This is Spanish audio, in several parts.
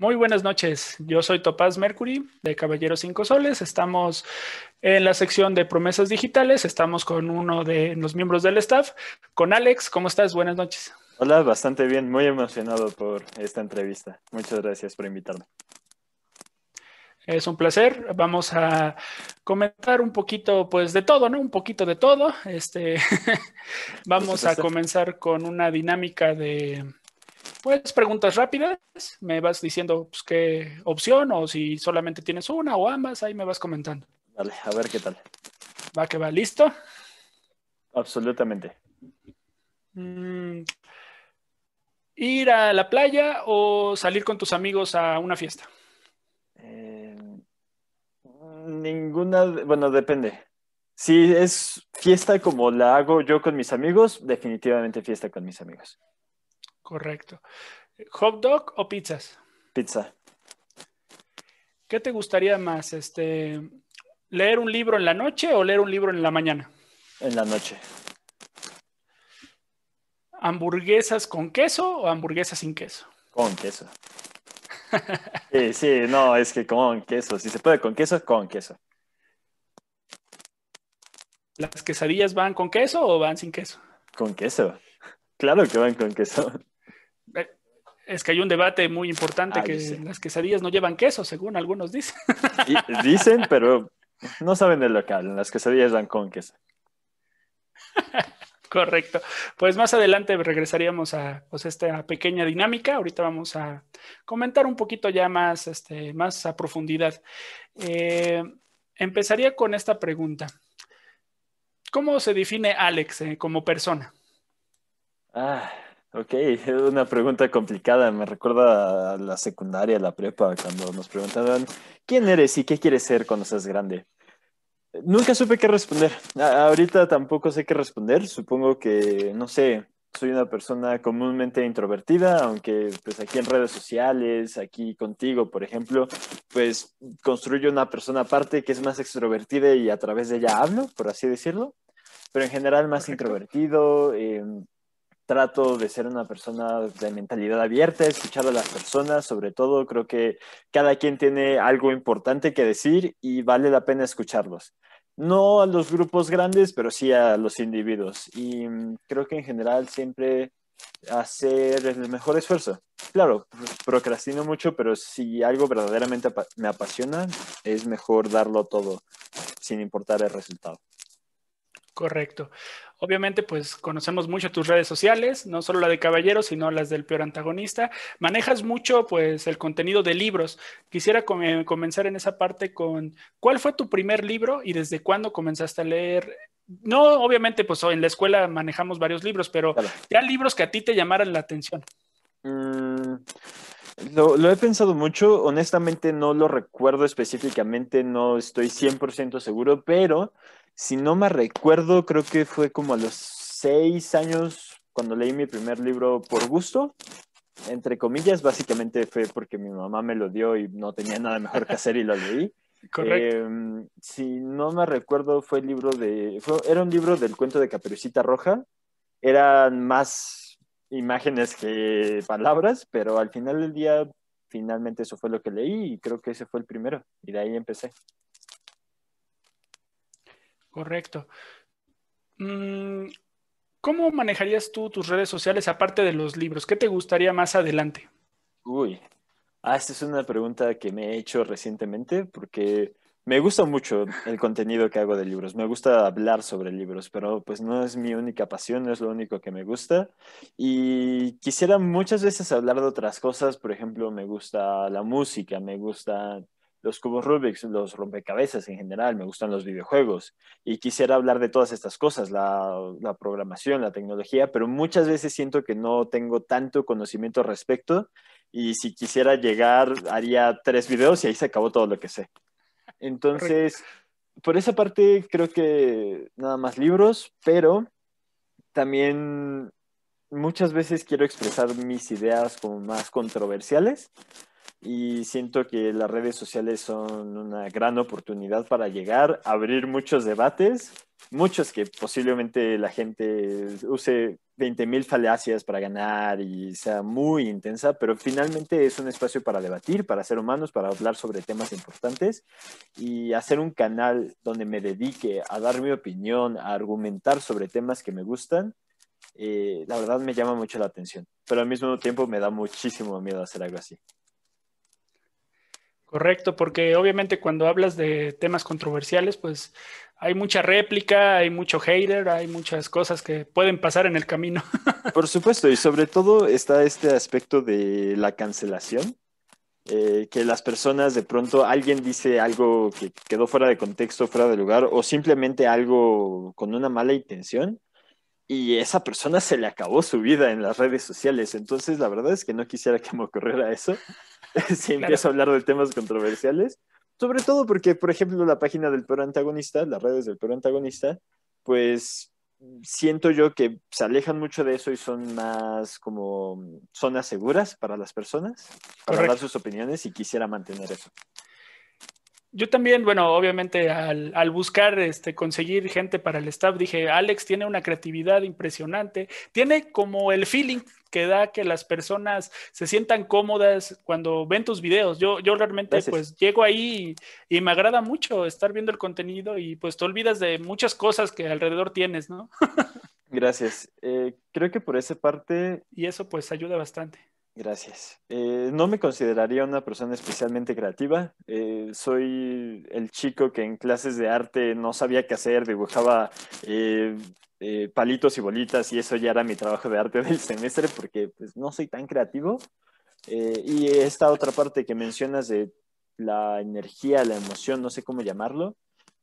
Muy buenas noches, yo soy Topaz Mercury de Caballeros Cinco Soles. Estamos en la sección de promesas digitales, estamos con uno de los miembros del staff, con Alex. ¿Cómo estás? Buenas noches. Hola, bastante bien, muy emocionado por esta entrevista. Muchas gracias por invitarme. Es un placer. Vamos a comentar un poquito, pues, de todo, ¿no? Un poquito de todo. Este, vamos a comenzar con una dinámica de pues preguntas rápidas, me vas diciendo pues, qué opción o si solamente tienes una o ambas, ahí me vas comentando. Dale a ver qué tal. Va que va, ¿listo? Absolutamente. Mm, ¿Ir a la playa o salir con tus amigos a una fiesta? Eh, ninguna, bueno, depende. Si es fiesta como la hago yo con mis amigos, definitivamente fiesta con mis amigos. Correcto. ¿Hot dog o pizzas? Pizza. ¿Qué te gustaría más? Este, ¿Leer un libro en la noche o leer un libro en la mañana? En la noche. ¿Hamburguesas con queso o hamburguesas sin queso? Con queso. sí, sí, no, es que con queso. Si se puede con queso, con queso. ¿Las quesadillas van con queso o van sin queso? Con queso. Claro que van con queso. Eh, es que hay un debate muy importante ah, que las quesadillas no llevan queso, según algunos dicen. Dicen, pero no saben de local. Las quesadillas dan con queso. Correcto. Pues más adelante regresaríamos a pues, esta pequeña dinámica. Ahorita vamos a comentar un poquito ya más, este, más a profundidad. Eh, empezaría con esta pregunta. ¿Cómo se define Alex eh, como persona? Ah Ok, es una pregunta complicada. Me recuerda a la secundaria, a la prepa, cuando nos preguntaban quién eres y qué quieres ser cuando seas grande. Nunca supe qué responder. ahorita tampoco sé qué responder. Supongo que, no sé, soy una persona comúnmente introvertida, aunque pues aquí en redes sociales, aquí contigo, por ejemplo, pues construyo una persona aparte que es más extrovertida y a través de ella hablo, por así decirlo. Pero en general más introvertido. Em, trato de ser una persona de mentalidad abierta, escuchar a las personas, sobre todo creo que cada quien tiene algo importante que decir y vale la pena escucharlos. No a los grupos grandes, pero sí a los individuos. Y mm, creo que en general siempre hacer el mejor esfuerzo. Claro, procrastino mucho, pero si algo verdaderamente me apasiona, es mejor darlo todo, sin importar el resultado. Correcto. Obviamente, pues conocemos mucho tus redes sociales, no solo la de Caballero, sino las del peor antagonista. Manejas mucho, pues, el contenido de libros. Quisiera comenzar en esa parte con, ¿cuál fue tu primer libro y desde cuándo comenzaste a leer? No, obviamente, pues en la escuela manejamos varios libros, pero ya libros que a ti te llamaran la atención. Mm, lo, lo, he pensado mucho, honestamente no lo recuerdo específicamente, no estoy 100% seguro, pero si no me recuerdo, creo que fue como a los seis años cuando leí mi primer libro por gusto, entre comillas, básicamente fue porque mi mamá me lo dio y no tenía nada mejor que hacer y lo leí. Correcto. Em, si no me recuerdo, fue el libro de. era un libro del cuento de Caperucita Roja. Eran más imágenes que palabras, pero al final del día, finalmente eso fue lo que leí y creo que ese fue el primero. Y de ahí empecé. Correcto. Mm, ¿Cómo manejarías tú tus redes sociales aparte de los libros? ¿Qué te gustaría más adelante? Uy, ah, esta es una pregunta que me he hecho recientemente porque me gusta mucho el contenido que hago de libros, me gusta hablar sobre libros, pero pues no es mi única pasión, no es lo único que me gusta. Y quisiera muchas veces hablar de otras cosas, por ejemplo, me gusta la música, me gusta los cubos Rubik's, los rompecabezas en general, me gustan los videojuegos y quisiera hablar de todas estas cosas, la, la, programación, la tecnología, pero muchas veces siento que no tengo tanto conocimiento al respecto y si quisiera llegar haría tres videos y ahí se acabó todo lo que sé. Entonces, por esa parte creo que nada más libros, pero también muchas veces quiero expresar mis ideas como más controversiales y siento que las redes sociales son una gran oportunidad para llegar, a abrir muchos debates, muchos que posiblemente la gente use 20.000 falacias para ganar y sea muy intensa, pero finalmente es un espacio para debatir, para ser humanos, para hablar sobre temas importantes y hacer un canal donde me dedique a dar mi opinión, a argumentar sobre temas que me gustan. Eh, la verdad me llama mucho la atención, pero al mismo tiempo me da muchísimo miedo hacer algo así. Correcto, porque obviamente cuando hablas de temas controversiales, pues hay mucha réplica, hay mucho hater, hay muchas cosas que pueden pasar en el camino. Por supuesto, y sobre todo está este aspecto de la cancelación, eh, que las personas de pronto, alguien dice algo que quedó fuera de contexto, fuera de lugar, o simplemente algo con una mala intención, y esa persona se le acabó su vida en las redes sociales. Entonces, la verdad es que no quisiera que me ocurriera eso si empiezo a hablar de temas controversiales. Sobre todo porque, por ejemplo, la página del perro antagonista, las redes del perro antagonista, pues siento yo que se alejan mucho de eso y son más como zonas seguras para las personas para dar sus opiniones y quisiera mantener eso. Yo también, bueno, obviamente al, buscar este, conseguir gente para el staff, dije, Alex tiene una creatividad impresionante, tiene como el feeling que da que las personas se sientan cómodas cuando ven tus videos. Yo, yo realmente pues llego ahí y, me agrada mucho estar viendo el contenido y pues te olvidas de muchas cosas que alrededor tienes, ¿no? Gracias. Eh, creo que por esa parte... Y eso pues ayuda bastante. Gracias. Eh, no me consideraría una persona especialmente creativa. Eh, soy el chico que en clases de arte no sabía qué hacer, dibujaba eh, palitos y bolitas y eso ya era mi trabajo de arte del semestre porque pues, no soy tan creativo. y esta otra parte que mencionas de la energía, la emoción, no sé cómo llamarlo,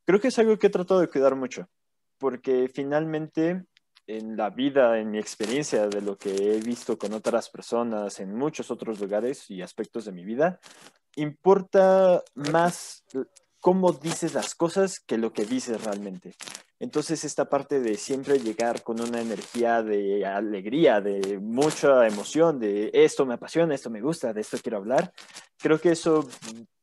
creo que es algo que he tratado de cuidar mucho porque finalmente en la vida, en mi experiencia, de lo que he visto con otras personas en muchos otros lugares y aspectos de mi vida, importa más cómo dices las cosas que lo que dices realmente. Entonces esta parte de siempre llegar con una energía de alegría, de mucha emoción, de esto me apasiona, esto me gusta, de esto quiero hablar, creo que eso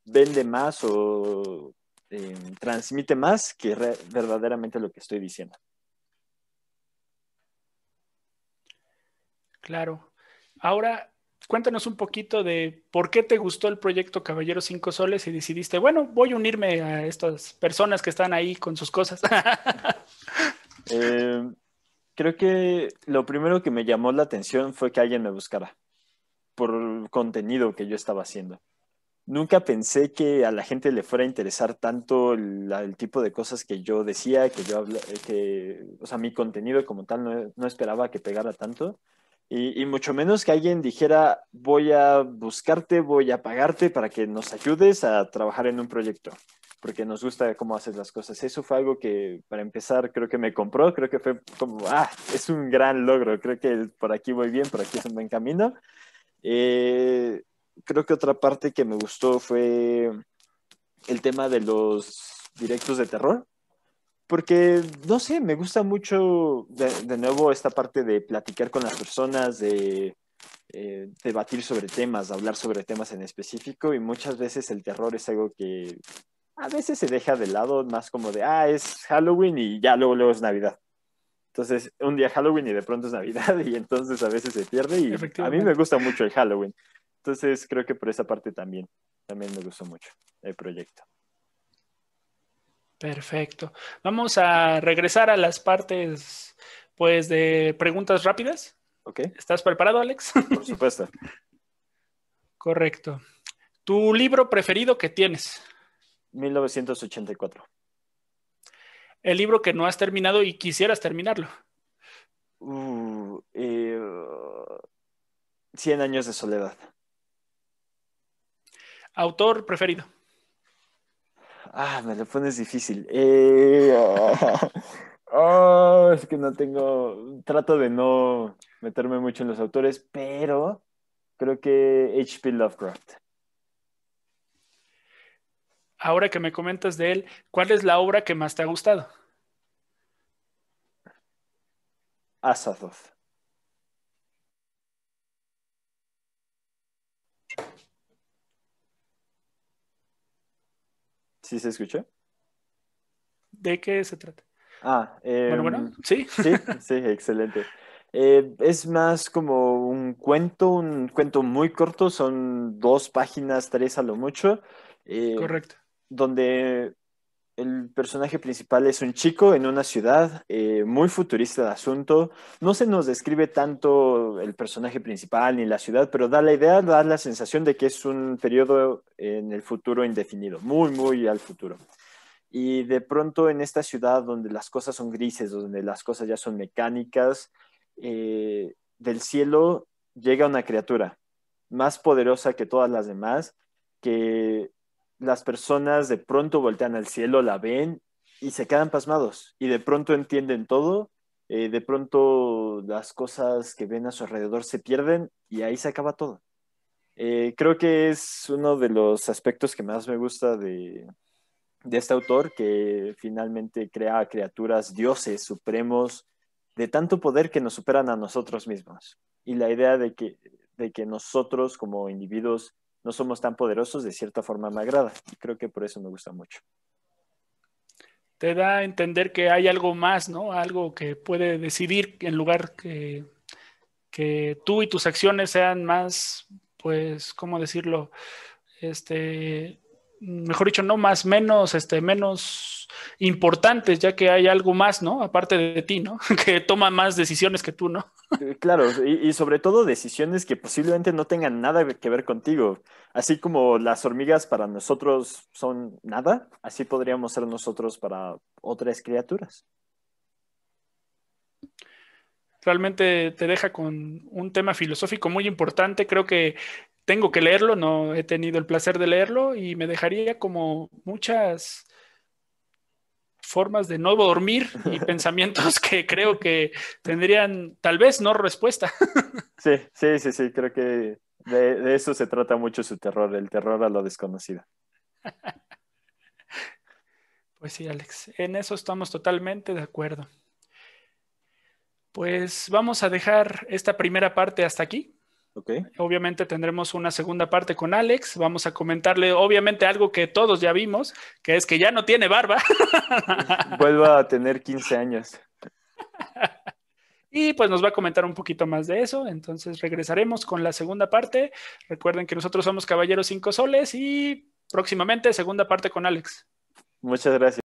vende más o eh, transmite más que verdaderamente lo que estoy diciendo. Claro. Ahora, cuéntanos un poquito de por qué te gustó el proyecto Caballero Cinco Soles y decidiste, bueno, voy a unirme a estas personas que están ahí con sus cosas. Eh, creo que lo primero que me llamó la atención fue que alguien me buscara por el contenido que yo estaba haciendo. Nunca pensé que a la gente le fuera a interesar tanto el, tipo de cosas que yo decía, que yo hablaba, eh, que, o sea, mi contenido como tal no esperaba que pegara tanto y, mucho menos que alguien dijera, voy a buscarte, voy a pagarte para que nos ayudes a trabajar en un proyecto, porque nos gusta cómo haces las cosas. Eso fue algo que, para empezar, creo que me compró, creo que fue como, ah, es un gran logro, creo que por aquí voy bien, por aquí es un buen camino. Eh, creo que otra parte que me gustó fue el tema de los directos de terror, porque, no sé, me gusta mucho de, nuevo esta parte de platicar con las personas, de eh, debatir sobre temas, hablar sobre temas en específico y muchas veces el terror es algo que a veces se deja de lado, más como de, ah, es Halloween y ya luego, luego es Navidad. Entonces, un día Halloween y de pronto es Navidad y entonces a veces se pierde y a mí me gusta mucho el Halloween. Entonces, creo que por esa parte también, también me gustó mucho el proyecto. Perfecto. Vamos a regresar a las partes, pues, de preguntas rápidas. ¿Estás preparado, Alex? Por supuesto. Correcto. ¿Tu libro preferido que tienes? 1984. ¿El libro que no has terminado y quisieras terminarlo? Uh, eh, uh, Cien 100 años de soledad. ¿Autor preferido? Ah, me lo pones difícil. Eh, ah, es que no tengo. Trato de no meterme mucho en los autores, pero creo que H.P. Lovecraft. Ahora que me comentas de él, ¿cuál es la obra que más te ha gustado? Asadoth ¿Sí se escucha. ¿De qué se trata? Ah, eh, bueno, bueno, em, sí. Sí, sí, excelente. Eh, es más como un cuento, un cuento muy corto, son dos páginas, tres a lo mucho. Eh, Correcto. Donde el personaje principal es un chico en una ciudad, eh, muy futurista de asunto. No se nos describe tanto el personaje principal ni la ciudad, pero da la idea, da la sensación de que es un periodo en el futuro indefinido, muy, muy al futuro. Y de pronto en esta ciudad donde las cosas son grises, donde las cosas ya son mecánicas, eh, del cielo llega una criatura más poderosa que todas las demás, que las personas de pronto voltean al cielo, la ven y se quedan pasmados y de pronto entienden todo, eh, de pronto las cosas que ven a su alrededor se pierden y ahí se acaba todo. Eh, creo que es uno de los aspectos que más me gusta de, de este autor, que finalmente crea criaturas, dioses supremos, de tanto poder que nos superan a nosotros mismos. Y la idea de que, de que nosotros como individuos no somos tan poderosos, de cierta forma me agrada. Y creo que por eso me gusta mucho. Te da a entender que hay algo más, ¿no? Algo que puede decidir en lugar que, que tú y tus acciones sean más, pues, ¿cómo decirlo? Este, mejor dicho, no más, menos, este, menos importantes, ya que hay algo más, ¿no? Aparte de ti, ¿no? Que toma más decisiones que tú, ¿no? Claro, y, y, sobre todo decisiones que posiblemente no tengan nada que ver contigo. Así como las hormigas para nosotros son nada, así podríamos ser nosotros para otras criaturas. Realmente te deja con un tema filosófico muy importante. Creo que tengo que leerlo, no he tenido el placer de leerlo y me dejaría como muchas formas de no dormir y pensamientos que creo que tendrían tal vez no respuesta. Sí, sí, sí, sí, creo que de, eso se trata mucho su terror, el terror a lo desconocido. Pues sí, Alex, en eso estamos totalmente de acuerdo. Pues vamos a dejar esta primera parte hasta aquí. Obviamente tendremos una segunda parte con Alex. Vamos a comentarle, obviamente, algo que todos ya vimos, que es que ya no tiene barba. Vuelva a tener 15 años. Y pues nos va a comentar un poquito más de eso. Entonces regresaremos con la segunda parte. Recuerden que nosotros somos Caballeros Cinco Soles y próximamente segunda parte con Alex. Muchas gracias.